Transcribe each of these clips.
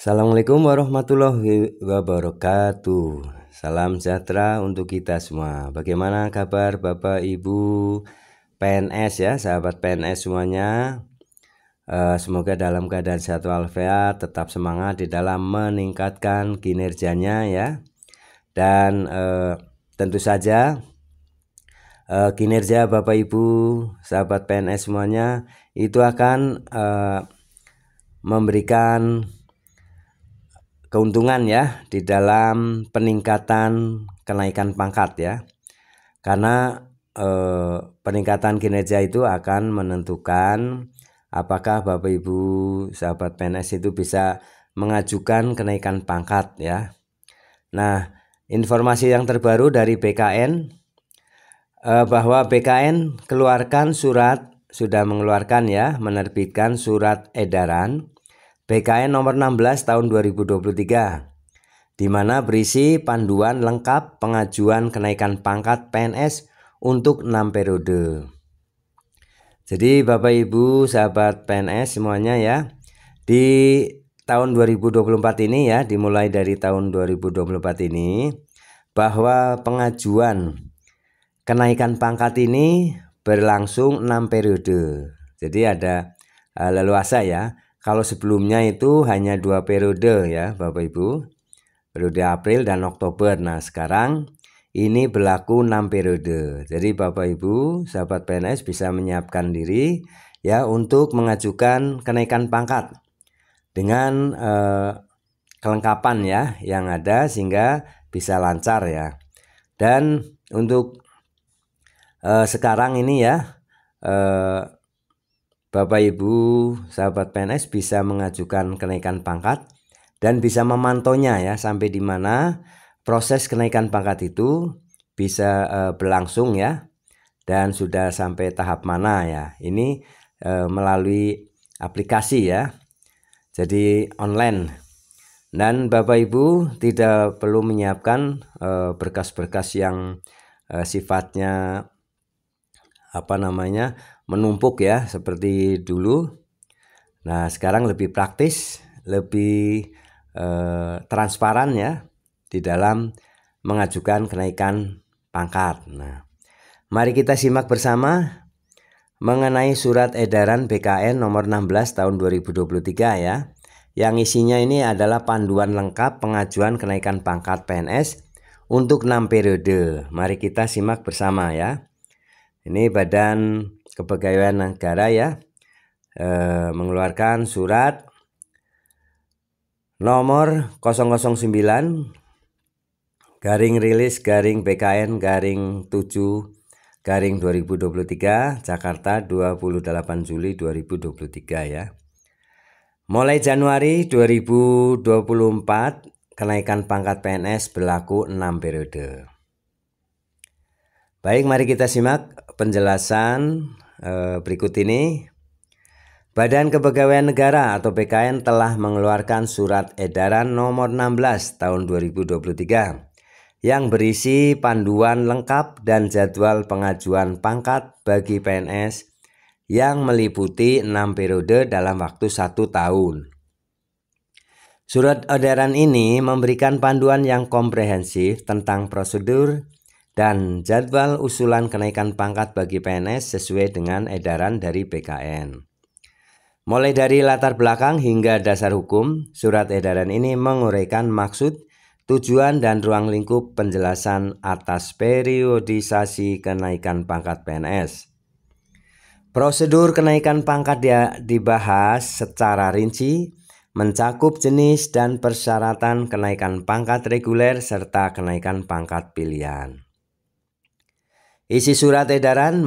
Assalamualaikum warahmatullahi wabarakatuh. Salam sejahtera untuk kita semua. Bagaimana kabar Bapak Ibu PNS ya, sahabat PNS semuanya? Eh, semoga dalam keadaan sehat walafiat, tetap semangat di dalam meningkatkan kinerjanya ya. Dan eh, tentu saja eh, kinerja Bapak Ibu, sahabat PNS semuanya itu akan memberikan keuntungan ya di dalam peningkatan kenaikan pangkat ya. Karena eh, peningkatan kinerja itu akan menentukan apakah Bapak Ibu sahabat PNS itu bisa mengajukan kenaikan pangkat ya. Nah, informasi yang terbaru dari BKN eh, bahwa BKN keluarkan surat sudah mengeluarkan ya, menerbitkan surat edaran PKN nomor 16 tahun 2023 di mana berisi panduan lengkap pengajuan kenaikan pangkat PNS untuk 6 periode. Jadi Bapak Ibu sahabat PNS semuanya ya di tahun 2024 ini ya dimulai dari tahun 2024 ini bahwa pengajuan kenaikan pangkat ini berlangsung 6 periode. Jadi ada eh, leluasa ya. Kalau sebelumnya itu hanya dua periode ya Bapak Ibu. Periode April dan Oktober. Nah sekarang ini berlaku 6 periode. Jadi Bapak Ibu, sahabat PNS bisa menyiapkan diri ya untuk mengajukan kenaikan pangkat dengan eh, kelengkapan ya yang ada sehingga bisa lancar ya. Dan untuk eh, sekarang ini ya eh, Bapak Ibu, sahabat PNS bisa mengajukan kenaikan pangkat dan bisa memantaunya ya sampai di mana proses kenaikan pangkat itu bisa e, berlangsung ya dan sudah sampai tahap mana ya. Ini e, melalui aplikasi ya. Jadi online. Dan Bapak Ibu tidak perlu menyiapkan eh, berkas-berkas yang sifatnya apa namanya menumpuk ya seperti dulu. Nah, sekarang lebih praktis, lebih eh, transparan ya di dalam mengajukan kenaikan pangkat. Nah, mari kita simak bersama mengenai surat edaran BKN nomor 16 tahun 2023 ya. Yang isinya ini adalah panduan lengkap pengajuan kenaikan pangkat PNS untuk 6 periode. Mari kita simak bersama ya. Ini Badan Kepegawaian Negara ya e, mengeluarkan surat nomor 009 garing rilis garing PKN garing 7 garing 2023 Jakarta 28 Juli 2023 ya. Mulai Januari 2024 kenaikan pangkat PNS berlaku 6 periode. Baik, mari kita simak penjelasan eh, berikut ini. Badan Kepegawaian Negara atau PKN telah mengeluarkan surat edaran nomor 16 tahun 2023 yang berisi panduan lengkap dan jadwal pengajuan pangkat bagi PNS yang meliputi 6 periode dalam waktu satu tahun. Surat edaran ini memberikan panduan yang komprehensif tentang prosedur dan jadwal usulan kenaikan pangkat bagi PNS sesuai dengan edaran dari BKN. Mulai dari latar belakang hingga dasar hukum, surat edaran ini menguraikan maksud, tujuan, dan ruang lingkup penjelasan atas periodisasi kenaikan pangkat PNS. Prosedur kenaikan pangkat dibahas secara rinci, mencakup jenis dan persyaratan kenaikan pangkat reguler serta kenaikan pangkat pilihan. Isi surat edaran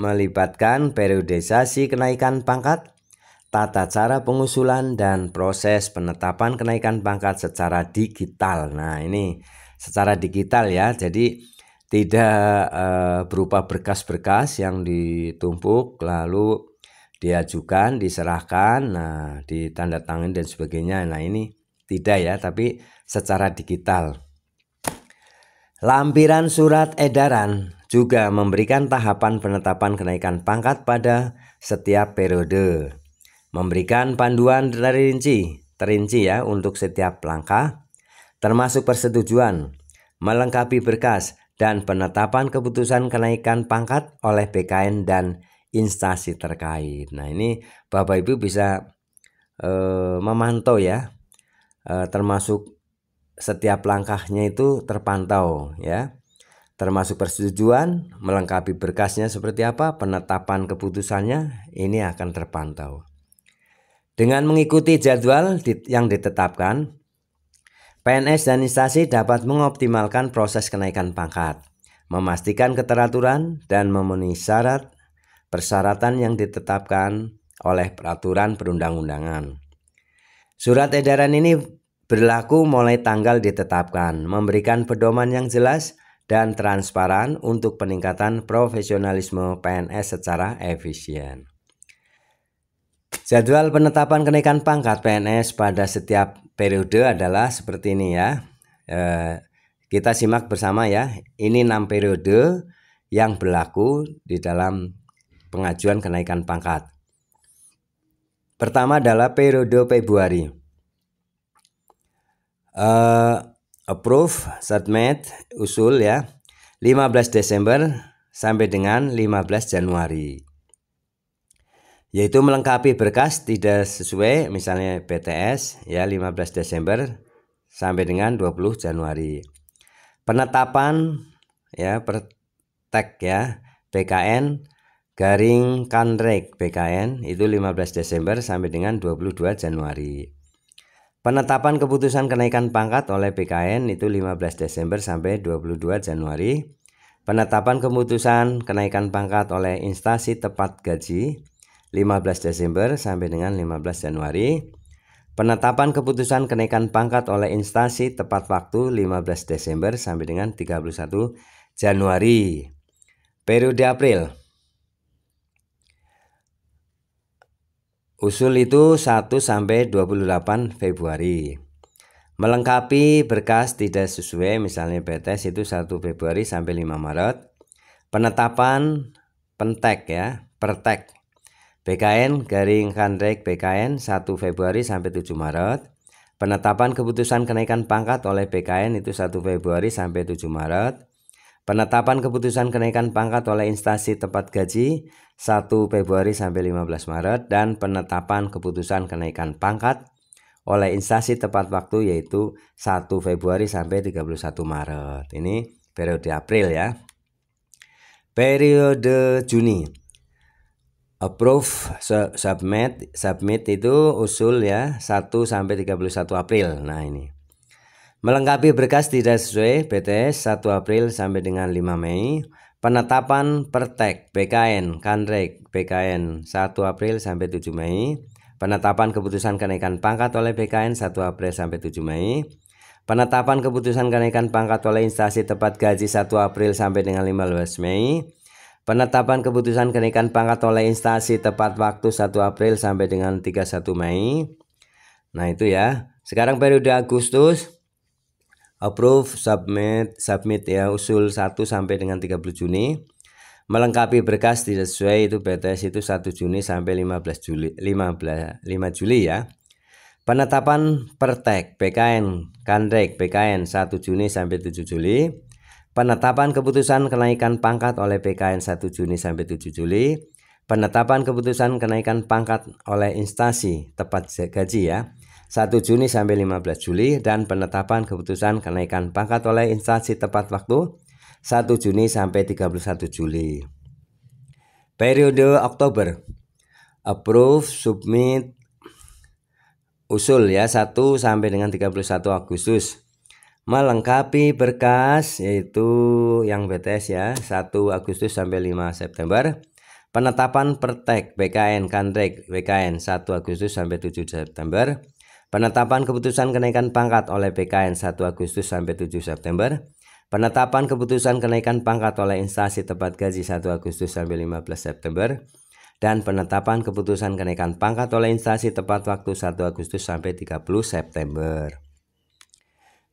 melibatkan periodisasi kenaikan pangkat, tata cara pengusulan dan proses penetapan kenaikan pangkat secara digital. Nah, ini secara digital ya. Jadi tidak eh, berupa berkas-berkas yang ditumpuk lalu diajukan, diserahkan, nah ditandatangani dan sebagainya. Nah, ini tidak ya, tapi secara digital. Lampiran surat edaran juga memberikan tahapan penetapan kenaikan pangkat pada setiap periode. Memberikan panduan terinci, terinci ya untuk setiap langkah, termasuk persetujuan, melengkapi berkas dan penetapan keputusan kenaikan pangkat oleh BKN dan instansi terkait. Nah, ini Bapak Ibu bisa eh, memantau ya. e, termasuk setiap langkahnya itu terpantau ya termasuk persetujuan, melengkapi berkasnya seperti apa, penetapan keputusannya, ini akan terpantau. Dengan mengikuti jadwal yang ditetapkan, PNS dan instansi dapat mengoptimalkan proses kenaikan pangkat, memastikan keteraturan dan memenuhi syarat persyaratan yang ditetapkan oleh peraturan perundang-undangan. Surat edaran ini berlaku mulai tanggal ditetapkan, memberikan pedoman yang jelas dan transparan untuk peningkatan profesionalisme PNS secara efisien. Jadwal penetapan kenaikan pangkat PNS pada setiap periode adalah seperti ini ya. Eh, kita simak bersama ya. Ini 6 periode yang berlaku di dalam pengajuan kenaikan pangkat. Pertama adalah periode Februari. Eh, approve submit usul ya 15 Desember sampai dengan 15 Januari yaitu melengkapi berkas tidak sesuai misalnya PTS ya 15 Desember sampai dengan 20 Januari. Penetapan ya pertek ya PKN garing kanrek BKN itu 15 Desember sampai dengan 22 Januari. Penetapan keputusan kenaikan pangkat oleh PKN itu 15 Desember sampai 22 Januari. Penetapan keputusan kenaikan pangkat oleh instansi tepat gaji 15 Desember sampai dengan 15 Januari. Penetapan keputusan kenaikan pangkat oleh instansi tepat waktu 15 Desember sampai dengan 31 Januari. Periode April Usul itu 1 sampai 28 Februari. Melengkapi berkas tidak sesuai misalnya PTS itu 1 Februari sampai 5 Maret. Penetapan pentek ya, pertek. BKN garing kandrek BKN 1 Februari sampai 7 Maret. Penetapan keputusan kenaikan pangkat oleh BKN itu 1 Februari sampai 7 Maret. Penetapan keputusan kenaikan pangkat oleh instansi tempat gaji 1 Februari sampai 15 Maret dan penetapan keputusan kenaikan pangkat oleh instansi tepat waktu yaitu 1 Februari sampai 31 Maret. Ini periode April ya. Periode Juni approve submit submit itu usul ya 1 sampai 31 April. Nah, ini. Melengkapi berkas tidak sesuai BTS 1 April sampai dengan 5 Mei Penetapan Pertek PKN Kanrek PKN 1 April sampai 7 Mei. Penetapan keputusan kenaikan pangkat oleh PKN 1 April sampai 7 Mei. Penetapan keputusan kenaikan pangkat oleh instansi tepat gaji 1 April sampai dengan 15 Mei. Penetapan keputusan kenaikan pangkat oleh instansi tepat waktu 1 April sampai dengan 31 Mei. Nah, itu ya. Sekarang periode Agustus approve submit submit ya usul 1 sampai dengan 30 Juni melengkapi berkas tidak sesuai itu BTS itu 1 Juni sampai 15 Juli 15 5 Juli ya penetapan pertek PKN Kandrek PKN 1 Juni sampai 7 Juli penetapan keputusan kenaikan pangkat oleh PKN 1 Juni sampai 7 Juli penetapan keputusan kenaikan pangkat oleh instansi tepat gaji ya 1 Juni sampai 15 Juli dan penetapan keputusan kenaikan pangkat oleh instansi tepat waktu 1 Juni sampai 31 Juli. Periode Oktober approve submit usul ya 1 sampai dengan 31 Agustus melengkapi berkas yaitu yang BTS ya 1 Agustus sampai 5 September penetapan pertek BKN kantrek BKN 1 Agustus sampai 7 September Penetapan keputusan kenaikan pangkat oleh PKN 1 Agustus sampai 7 September. Penetapan keputusan kenaikan pangkat oleh instansi tepat gaji 1 Agustus sampai 15 September dan penetapan keputusan kenaikan pangkat oleh instansi tepat waktu 1 Agustus sampai 30 September.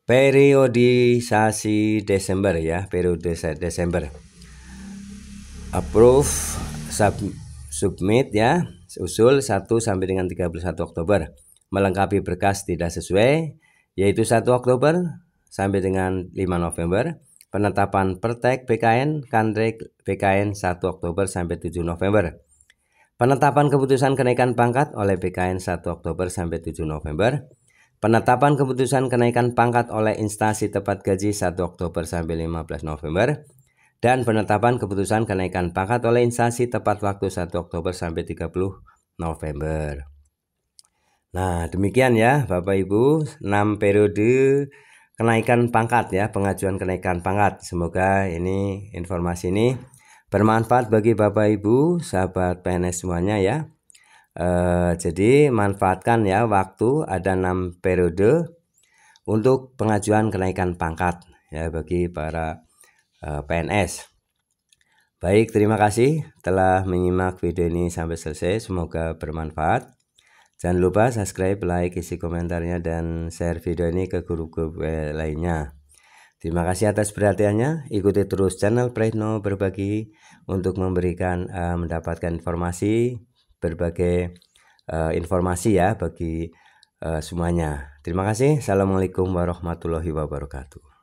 Periodisasi Desember ya, periode Desember. Approve sub, submit ya, usul 1 sampai dengan 31 Oktober melengkapi berkas tidak sesuai, yaitu 1 Oktober sampai dengan 5 November, penetapan Pertek BKN Kandrek BKN 1 Oktober sampai 7 November. Penetapan keputusan kenaikan pangkat oleh BKN 1 Oktober sampai 7 November. Penetapan keputusan kenaikan pangkat oleh instansi tepat gaji 1 Oktober sampai 15 November dan penetapan keputusan kenaikan pangkat oleh instansi tepat waktu 1 Oktober sampai 30 November. Nah, demikian ya Bapak Ibu, 6 periode kenaikan pangkat ya, pengajuan kenaikan pangkat. Semoga ini informasi ini bermanfaat bagi Bapak Ibu, sahabat PNS semuanya ya. E, jadi manfaatkan ya waktu ada 6 periode untuk pengajuan kenaikan pangkat ya bagi para e, eh, PNS. Baik, terima kasih telah menyimak video ini sampai selesai. Semoga bermanfaat. Jangan lupa subscribe, like, isi komentarnya, dan share video ini ke guru-guru lainnya. Terima kasih atas perhatiannya. Ikuti terus channel Prehno Berbagi untuk memberikan uh, mendapatkan informasi berbagai uh, informasi ya bagi uh, semuanya. Terima kasih. Assalamualaikum warahmatullahi wabarakatuh.